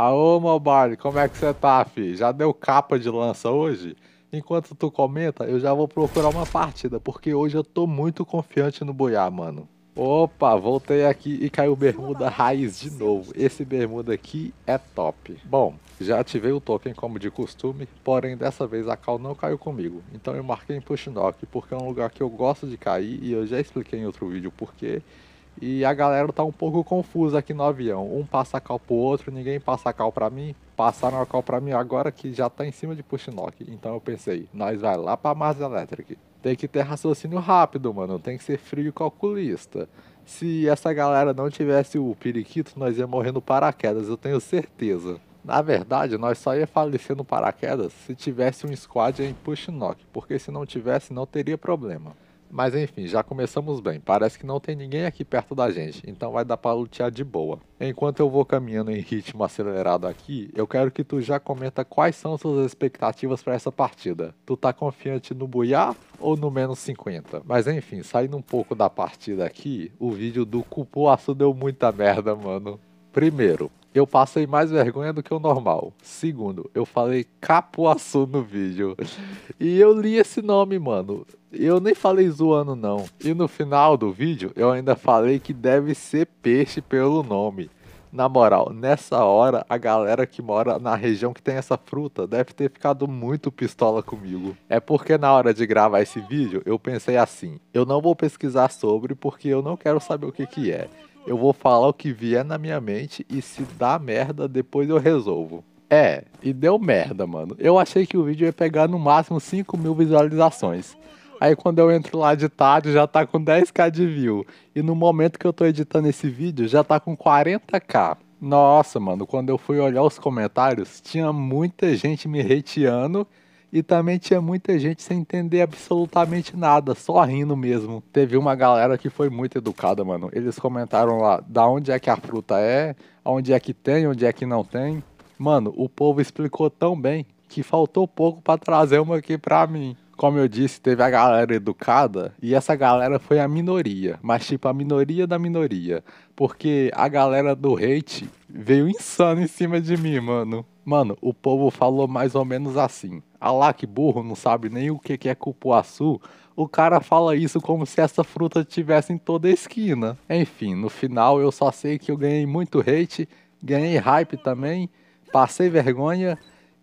Aô, Mobile, como é que você tá, fi? Já deu capa de lança hoje? Enquanto tu comenta, eu já vou procurar uma partida, porque hoje eu tô muito confiante no boiá, mano. Opa, voltei aqui e caiu bermuda raiz de novo. Esse bermuda aqui é top. Bom, já ativei o token como de costume, porém dessa vez a cal não caiu comigo. Então eu marquei em push knock porque é um lugar que eu gosto de cair e eu já expliquei em outro vídeo porquê. E a galera tá um pouco confusa aqui no avião. Um passa cal pro outro, ninguém passa cal pra mim. Passaram a cal pra mim agora que já tá em cima de Pushnock. Então eu pensei, nós vai lá pra Mars Electric. Tem que ter raciocínio rápido, mano. Tem que ser frio e calculista. Se essa galera não tivesse o periquito, nós ia morrer no paraquedas, eu tenho certeza. Na verdade, nós só ia falecer no paraquedas se tivesse um squad em Pushnock, porque se não tivesse, não teria problema. Mas enfim, já começamos bem. Parece que não tem ninguém aqui perto da gente, então vai dar para lutear de boa. Enquanto eu vou caminhando em ritmo acelerado aqui, eu quero que tu já comenta quais são suas expectativas para essa partida. Tu tá confiante no Buiá ou no menos 50? Mas enfim, saindo um pouco da partida aqui, o vídeo do Cupuaçu deu muita merda, mano. Primeiro, eu passei mais vergonha do que o normal. Segundo, eu falei Capuaçu no vídeo. E eu li esse nome, mano. Eu nem falei zoando, não. E no final do vídeo, eu ainda falei que deve ser peixe pelo nome. Na moral, nessa hora, a galera que mora na região que tem essa fruta deve ter ficado muito pistola comigo. É porque na hora de gravar esse vídeo, eu pensei assim: eu não vou pesquisar sobre porque eu não quero saber o que, que é eu vou falar o que vier na minha mente e se dá merda, depois eu resolvo. É, e deu merda, mano. Eu achei que o vídeo ia pegar no máximo 5 mil visualizações. Aí quando eu entro lá de tarde já tá com 10k de view. E no momento que eu tô editando esse vídeo já tá com 40k. Nossa, mano, quando eu fui olhar os comentários, tinha muita gente me hateando e também tinha muita gente sem entender absolutamente nada, só rindo mesmo. Teve uma galera que foi muito educada, mano. Eles comentaram lá da onde é que a fruta é, onde é que tem, onde é que não tem. Mano, o povo explicou tão bem que faltou pouco para trazer uma aqui pra mim como eu disse, teve a galera educada e essa galera foi a minoria, mas tipo a minoria da minoria, porque a galera do hate veio insano em cima de mim, mano. Mano, o povo falou mais ou menos assim. Alá que burro não sabe nem o que é cupuaçu. O cara fala isso como se essa fruta tivesse em toda a esquina. Enfim, no final eu só sei que eu ganhei muito hate, ganhei hype também, passei vergonha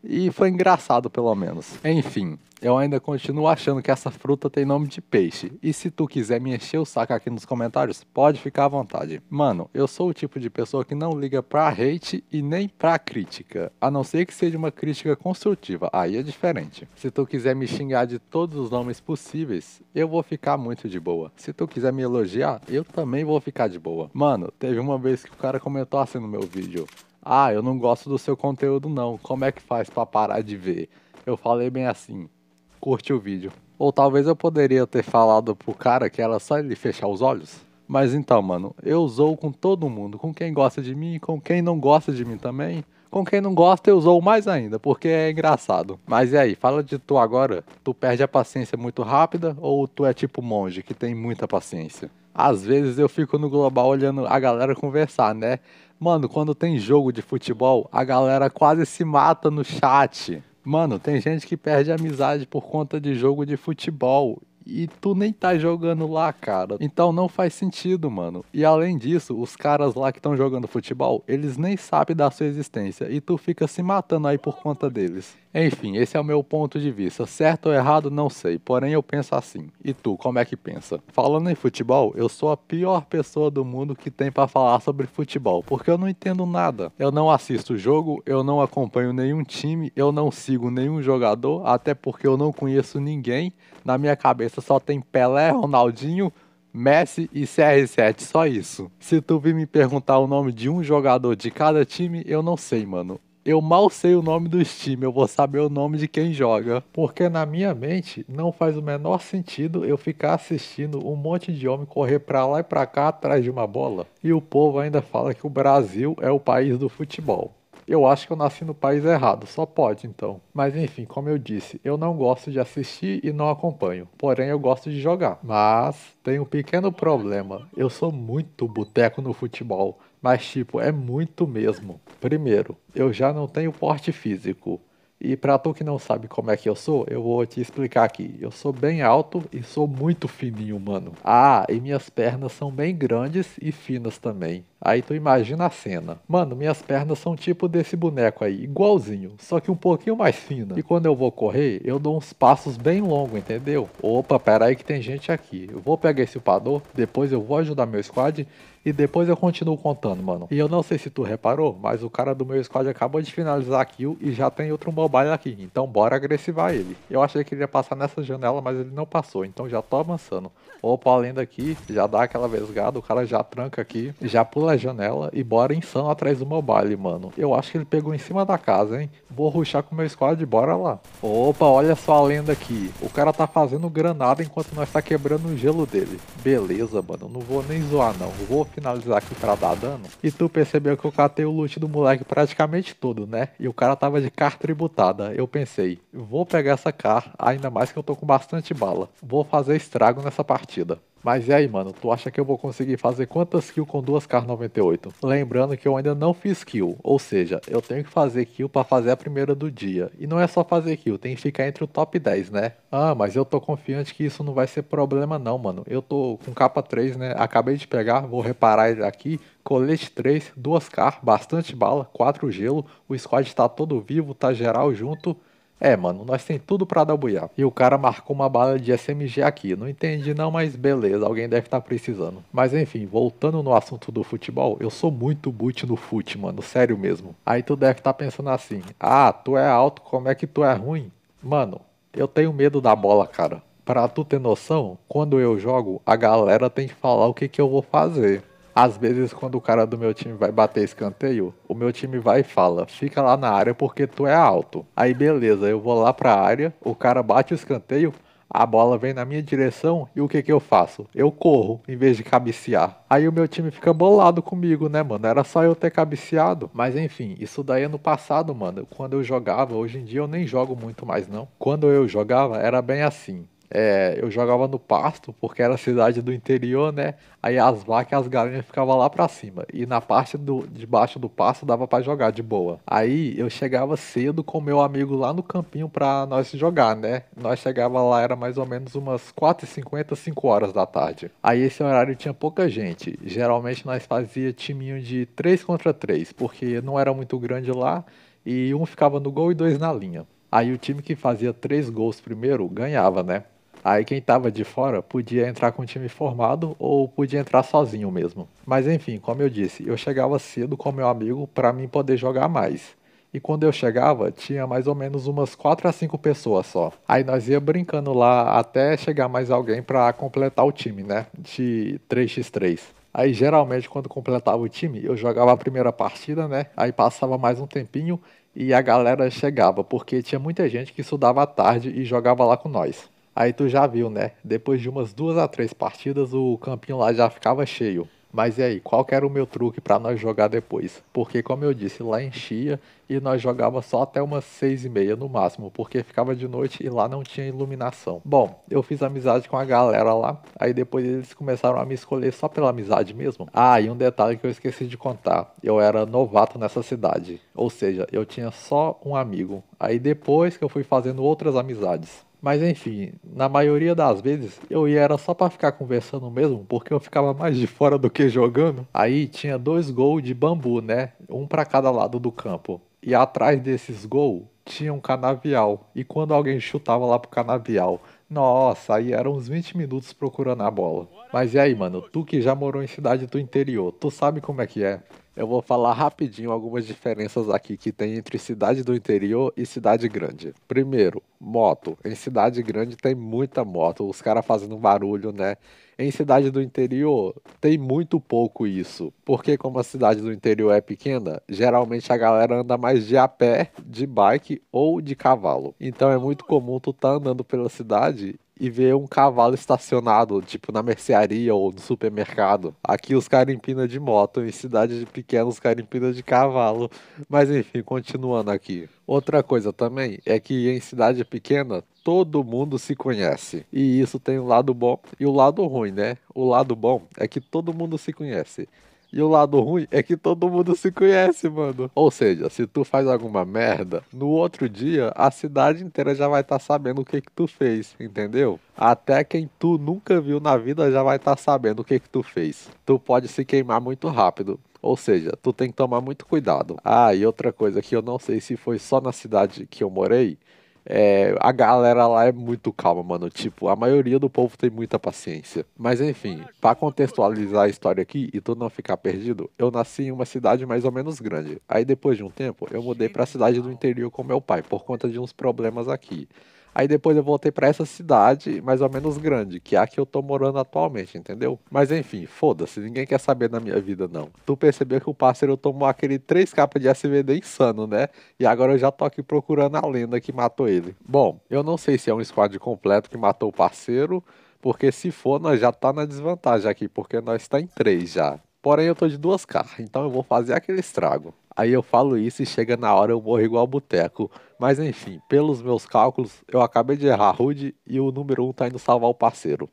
e foi engraçado, pelo menos. Enfim, eu ainda continuo achando que essa fruta tem nome de peixe. E se tu quiser me encher o saco aqui nos comentários, pode ficar à vontade. Mano, eu sou o tipo de pessoa que não liga pra hate e nem pra crítica. A não ser que seja uma crítica construtiva, aí é diferente. Se tu quiser me xingar de todos os nomes possíveis, eu vou ficar muito de boa. Se tu quiser me elogiar, eu também vou ficar de boa. Mano, teve uma vez que o cara comentou assim no meu vídeo. Ah, eu não gosto do seu conteúdo não. Como é que faz para parar de ver? Eu falei bem assim. Curte o vídeo. Ou talvez eu poderia ter falado pro cara que era só ele fechar os olhos. Mas então, mano, eu usou com todo mundo, com quem gosta de mim, com quem não gosta de mim também. Com quem não gosta, eu usou mais ainda, porque é engraçado. Mas e aí, fala de tu agora. Tu perde a paciência muito rápida ou tu é tipo monge, que tem muita paciência? Às vezes eu fico no global olhando a galera conversar, né? Mano, quando tem jogo de futebol, a galera quase se mata no chat. Mano, tem gente que perde amizade por conta de jogo de futebol e tu nem tá jogando lá, cara. Então não faz sentido, mano. E além disso, os caras lá que estão jogando futebol, eles nem sabem da sua existência e tu fica se matando aí por conta deles. Enfim, esse é o meu ponto de vista. Certo ou errado, não sei, porém eu penso assim. E tu, como é que pensa? Falando em futebol, eu sou a pior pessoa do mundo que tem para falar sobre futebol, porque eu não entendo nada. Eu não assisto jogo, eu não acompanho nenhum time, eu não sigo nenhum jogador, até porque eu não conheço ninguém. Na minha cabeça só tem Pelé, Ronaldinho, Messi e CR7, só isso. Se tu vir me perguntar o nome de um jogador de cada time, eu não sei, mano. Eu mal sei o nome do times, eu vou saber o nome de quem joga. Porque na minha mente não faz o menor sentido eu ficar assistindo um monte de homem correr pra lá e pra cá atrás de uma bola. E o povo ainda fala que o Brasil é o país do futebol. Eu acho que eu nasci no país errado, só pode então. Mas enfim, como eu disse, eu não gosto de assistir e não acompanho. Porém, eu gosto de jogar. Mas tem um pequeno problema. Eu sou muito boteco no futebol. Mas, tipo, é muito mesmo. Primeiro, eu já não tenho porte físico. E para tu que não sabe como é que eu sou, eu vou te explicar aqui. Eu sou bem alto e sou muito fininho, mano. Ah, e minhas pernas são bem grandes e finas também. Aí tu imagina a cena. Mano, minhas pernas são tipo desse boneco aí, igualzinho, só que um pouquinho mais fina. E quando eu vou correr, eu dou uns passos bem longos, entendeu? Opa, pera aí que tem gente aqui. Eu vou pegar esse upador, depois eu vou ajudar meu squad e depois eu continuo contando, mano. E eu não sei se tu reparou, mas o cara do meu squad acabou de finalizar a kill e já tem outro mobile aqui. Então bora agressivar ele. Eu achei que ele ia passar nessa janela, mas ele não passou. Então já tô avançando. Opa, além daqui, já dá aquela vesgada, o cara já tranca aqui, já pula janela e bora insano atrás do mobile, mano. Eu acho que ele pegou em cima da casa, hein? Vou ruxar com meu squad, bora lá. Opa, olha só a lenda aqui. O cara tá fazendo granada enquanto nós tá quebrando o gelo dele. Beleza, mano. Não vou nem zoar, não. Vou finalizar aqui pra dar dano. E tu percebeu que eu catei o loot do moleque praticamente todo, né? E o cara tava de car tributada. Eu pensei, vou pegar essa car, ainda mais que eu tô com bastante bala. Vou fazer estrago nessa partida. Mas e aí, mano? Tu acha que eu vou conseguir fazer quantas kills com duas k 98? Lembrando que eu ainda não fiz kill, ou seja, eu tenho que fazer kill para fazer a primeira do dia. E não é só fazer kill, tem que ficar entre o top 10, né? Ah, mas eu tô confiante que isso não vai ser problema não, mano. Eu tô com capa 3, né? Acabei de pegar, vou reparar ele aqui. Colete 3, 2K, bastante bala, 4 gelo. O squad tá todo vivo, tá geral junto. É, mano, nós tem tudo para dar buiar. E o cara marcou uma bala de SMG aqui. Não entendi não, mas beleza, alguém deve estar tá precisando. Mas enfim, voltando no assunto do futebol, eu sou muito boot no fute, mano, sério mesmo. Aí tu deve estar tá pensando assim: "Ah, tu é alto, como é que tu é ruim?". Mano, eu tenho medo da bola, cara. Pra tu ter noção, quando eu jogo, a galera tem que falar o que que eu vou fazer. Às vezes, quando o cara do meu time vai bater escanteio, o meu time vai e fala: fica lá na área porque tu é alto. Aí, beleza, eu vou lá pra área, o cara bate o escanteio, a bola vem na minha direção e o que que eu faço? Eu corro em vez de cabecear. Aí o meu time fica bolado comigo, né, mano? Era só eu ter cabeceado. Mas enfim, isso daí é no passado, mano. Quando eu jogava, hoje em dia eu nem jogo muito mais, não. Quando eu jogava, era bem assim. É, eu jogava no pasto, porque era cidade do interior, né? Aí as vacas e as galinhas ficavam lá pra cima. E na parte do, de baixo do pasto dava para jogar de boa. Aí eu chegava cedo com meu amigo lá no campinho pra nós jogar, né? Nós chegava lá, era mais ou menos umas 4h50, 5 horas da tarde. Aí esse horário tinha pouca gente. Geralmente nós fazia timinho de 3 contra 3, porque não era muito grande lá. E um ficava no gol e dois na linha. Aí o time que fazia três gols primeiro ganhava, né? Aí quem estava de fora podia entrar com o time formado ou podia entrar sozinho mesmo. Mas enfim, como eu disse, eu chegava cedo com meu amigo para mim poder jogar mais. E quando eu chegava, tinha mais ou menos umas 4 a 5 pessoas só. Aí nós ia brincando lá até chegar mais alguém para completar o time, né? De 3x3. Aí geralmente quando completava o time, eu jogava a primeira partida, né? Aí passava mais um tempinho e a galera chegava, porque tinha muita gente que estudava à tarde e jogava lá com nós. Aí tu já viu, né? Depois de umas duas a três partidas, o campinho lá já ficava cheio. Mas e aí, qual era o meu truque para nós jogar depois? Porque como eu disse, lá enchia e nós jogava só até umas seis e meia no máximo, porque ficava de noite e lá não tinha iluminação. Bom, eu fiz amizade com a galera lá, aí depois eles começaram a me escolher só pela amizade mesmo. Ah, e um detalhe que eu esqueci de contar, eu era novato nessa cidade, ou seja, eu tinha só um amigo. Aí depois que eu fui fazendo outras amizades. Mas enfim, na maioria das vezes eu ia era só para ficar conversando mesmo, porque eu ficava mais de fora do que jogando. Aí tinha dois gols de bambu, né? Um para cada lado do campo. E atrás desses gols tinha um canavial. E quando alguém chutava lá pro canavial, nossa, aí eram uns 20 minutos procurando a bola. Mas e aí, mano, tu que já morou em cidade do interior, tu sabe como é que é? Eu vou falar rapidinho algumas diferenças aqui que tem entre cidade do interior e cidade grande. Primeiro, moto. Em cidade grande tem muita moto, os caras fazendo barulho, né? Em cidade do interior tem muito pouco isso, porque como a cidade do interior é pequena, geralmente a galera anda mais de a pé, de bike ou de cavalo. Então é muito comum tu tá andando pela cidade e ver um cavalo estacionado, tipo na mercearia ou no supermercado. Aqui os caras empinam de moto, em cidade pequena os caras empinam de cavalo. Mas enfim, continuando aqui. Outra coisa também é que em cidade pequena todo mundo se conhece. E isso tem o um lado bom e o um lado ruim, né? O lado bom é que todo mundo se conhece. E o lado ruim é que todo mundo se conhece, mano. Ou seja, se tu faz alguma merda, no outro dia a cidade inteira já vai estar tá sabendo o que que tu fez, entendeu? Até quem tu nunca viu na vida já vai estar tá sabendo o que que tu fez. Tu pode se queimar muito rápido. Ou seja, tu tem que tomar muito cuidado. Ah, e outra coisa que eu não sei se foi só na cidade que eu morei, é, a galera lá é muito calma, mano. Tipo, a maioria do povo tem muita paciência. Mas enfim, para contextualizar a história aqui e tu não ficar perdido, eu nasci em uma cidade mais ou menos grande. Aí depois de um tempo, eu mudei para a cidade do interior com meu pai por conta de uns problemas aqui. Aí depois eu voltei para essa cidade, mais ou menos grande, que é a que eu tô morando atualmente, entendeu? Mas enfim, foda-se, ninguém quer saber da minha vida, não. Tu percebeu que o parceiro tomou aquele 3 capas de SVD insano, né? E agora eu já tô aqui procurando a lenda que matou ele. Bom, eu não sei se é um squad completo que matou o parceiro, porque se for, nós já tá na desvantagem aqui, porque nós tá em 3 já. Porém, eu tô de duas caras, então eu vou fazer aquele estrago. Aí eu falo isso e chega na hora eu morro igual boteco. Mas enfim, pelos meus cálculos, eu acabei de errar Rude e o número 1 um tá indo salvar o parceiro.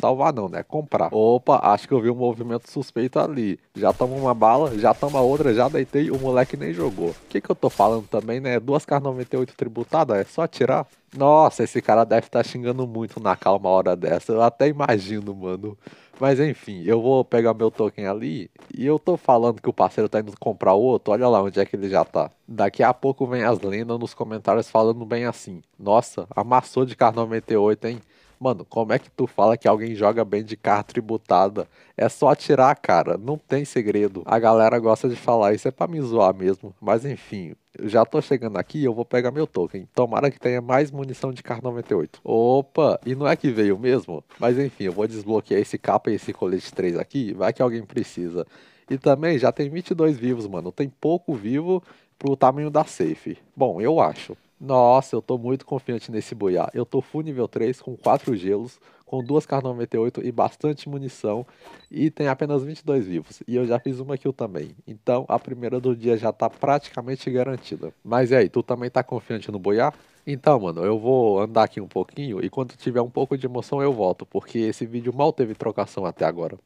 Salvar não, né? Comprar. Opa, acho que eu vi um movimento suspeito ali. Já toma uma bala, já toma outra, já deitei, o moleque nem jogou. O que, que eu tô falando também, né? Duas k 98 tributada, é só atirar? Nossa, esse cara deve estar tá xingando muito na calma hora dessa. Eu até imagino, mano. Mas enfim, eu vou pegar meu token ali e eu tô falando que o parceiro tá indo comprar outro, olha lá onde é que ele já tá. Daqui a pouco vem as lendas nos comentários falando bem assim. Nossa, amassou de carro 98, hein? Mano, como é que tu fala que alguém joga bem de carro tributada? É só atirar, cara, não tem segredo. A galera gosta de falar, isso é pra me zoar mesmo. Mas enfim, já tô chegando aqui eu vou pegar meu token. Tomara que tenha mais munição de car 98. Opa, e não é que veio mesmo? Mas enfim, eu vou desbloquear esse capa e esse colete 3 aqui, vai que alguém precisa. E também já tem 22 vivos, mano. Tem pouco vivo pro tamanho da safe. Bom, eu acho. Nossa, eu tô muito confiante nesse boiá. Eu tô full nível 3 com 4 gelos, com duas carnas 98 e bastante munição e tem apenas 22 vivos. E eu já fiz uma kill também. Então a primeira do dia já tá praticamente garantida. Mas e aí, tu também tá confiante no boiá? Então, mano, eu vou andar aqui um pouquinho e quando tiver um pouco de emoção eu volto, porque esse vídeo mal teve trocação até agora.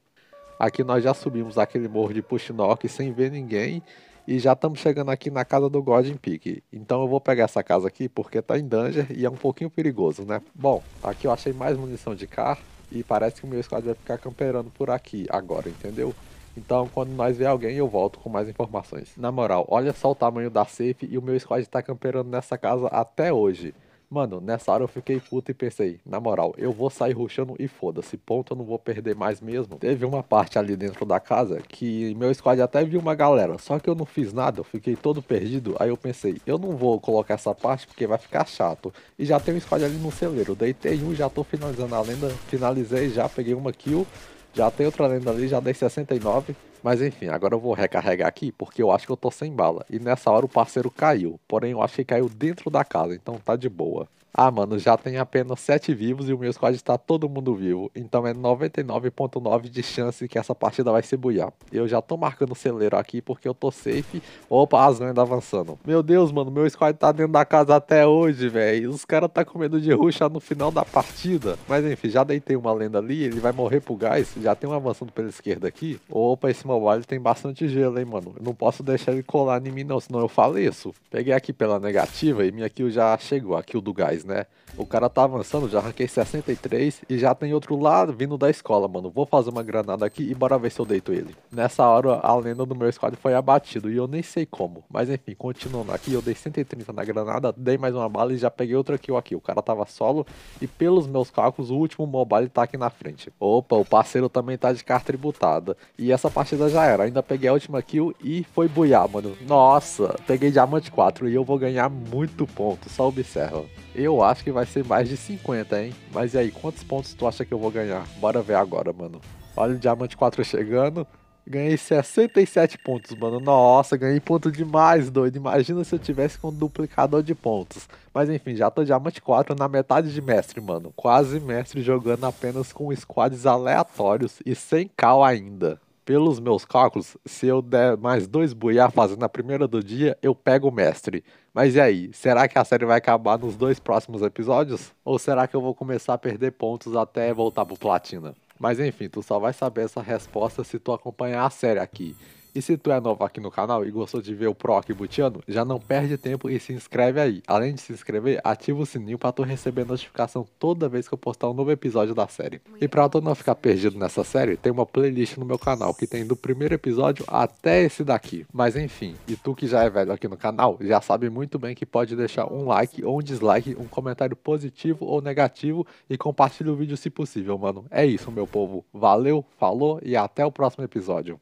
Aqui nós já subimos aquele morro de pushnock sem ver ninguém e já estamos chegando aqui na casa do Godin Peak. Então eu vou pegar essa casa aqui porque está em danger e é um pouquinho perigoso, né? Bom, aqui eu achei mais munição de car e parece que o meu squad vai ficar camperando por aqui agora, entendeu? Então, quando nós ver alguém, eu volto com mais informações. Na moral, olha só o tamanho da safe e o meu squad está camperando nessa casa até hoje. Mano, nessa hora eu fiquei puto e pensei, na moral, eu vou sair ruxando e foda-se, ponto, eu não vou perder mais mesmo. Teve uma parte ali dentro da casa que meu squad até viu uma galera, só que eu não fiz nada, eu fiquei todo perdido. Aí eu pensei, eu não vou colocar essa parte porque vai ficar chato. E já tem um squad ali no celeiro, deitei um, já tô finalizando a lenda, finalizei já, peguei uma kill, já tem outra lenda ali, já dei 69. Mas enfim, agora eu vou recarregar aqui porque eu acho que eu tô sem bala. E nessa hora o parceiro caiu. Porém, eu acho que caiu dentro da casa, então tá de boa. Ah, mano, já tem apenas 7 vivos e o meu squad está todo mundo vivo. Então é 99.9 de chance que essa partida vai se buiar. Eu já tô marcando o celeiro aqui porque eu tô safe. Opa, as lendas avançando. Meu Deus, mano, meu squad tá dentro da casa até hoje, velho. Os caras tá com medo de ruxar no final da partida. Mas enfim, já deitei uma lenda ali, ele vai morrer pro gás. Já tem um avançando pela esquerda aqui. Opa, esse mobile tem bastante gelo, hein, mano. Eu não posso deixar ele colar em mim não, senão eu faleço. Peguei aqui pela negativa e minha kill já chegou, a kill do gás né? O cara tá avançando, já arranquei 63 e já tem outro lá vindo da escola, mano. Vou fazer uma granada aqui e bora ver se eu deito ele. Nessa hora, a lenda do meu squad foi abatido e eu nem sei como. Mas enfim, continuando aqui, eu dei 130 na granada, dei mais uma bala e já peguei outra kill aqui. O cara tava solo e pelos meus cálculos, o último mobile tá aqui na frente. Opa, o parceiro também tá de carta tributada. E essa partida já era. Ainda peguei a última kill e foi buiar, mano. Nossa, peguei diamante 4 e eu vou ganhar muito ponto, só observa. Eu acho que vai vai ser mais de 50, hein? Mas e aí, quantos pontos tu acha que eu vou ganhar? Bora ver agora, mano. Olha o Diamante 4 chegando. Ganhei 67 pontos, mano. Nossa, ganhei ponto demais, doido. Imagina se eu tivesse com um duplicador de pontos. Mas enfim, já tô diamante 4 na metade de mestre, mano. Quase mestre jogando apenas com squads aleatórios e sem cal ainda pelos meus cálculos, se eu der mais dois buiá fazendo na primeira do dia, eu pego o mestre. Mas e aí, será que a série vai acabar nos dois próximos episódios? Ou será que eu vou começar a perder pontos até voltar pro platina? Mas enfim, tu só vai saber essa resposta se tu acompanhar a série aqui. E se tu é novo aqui no canal e gostou de ver o Proc Butiano, já não perde tempo e se inscreve aí. Além de se inscrever, ativa o sininho para tu receber notificação toda vez que eu postar um novo episódio da série. E para tu não ficar perdido nessa série, tem uma playlist no meu canal que tem do primeiro episódio até esse daqui. Mas enfim, e tu que já é velho aqui no canal, já sabe muito bem que pode deixar um like ou um dislike, um comentário positivo ou negativo e compartilha o vídeo se possível, mano. É isso, meu povo. Valeu, falou e até o próximo episódio.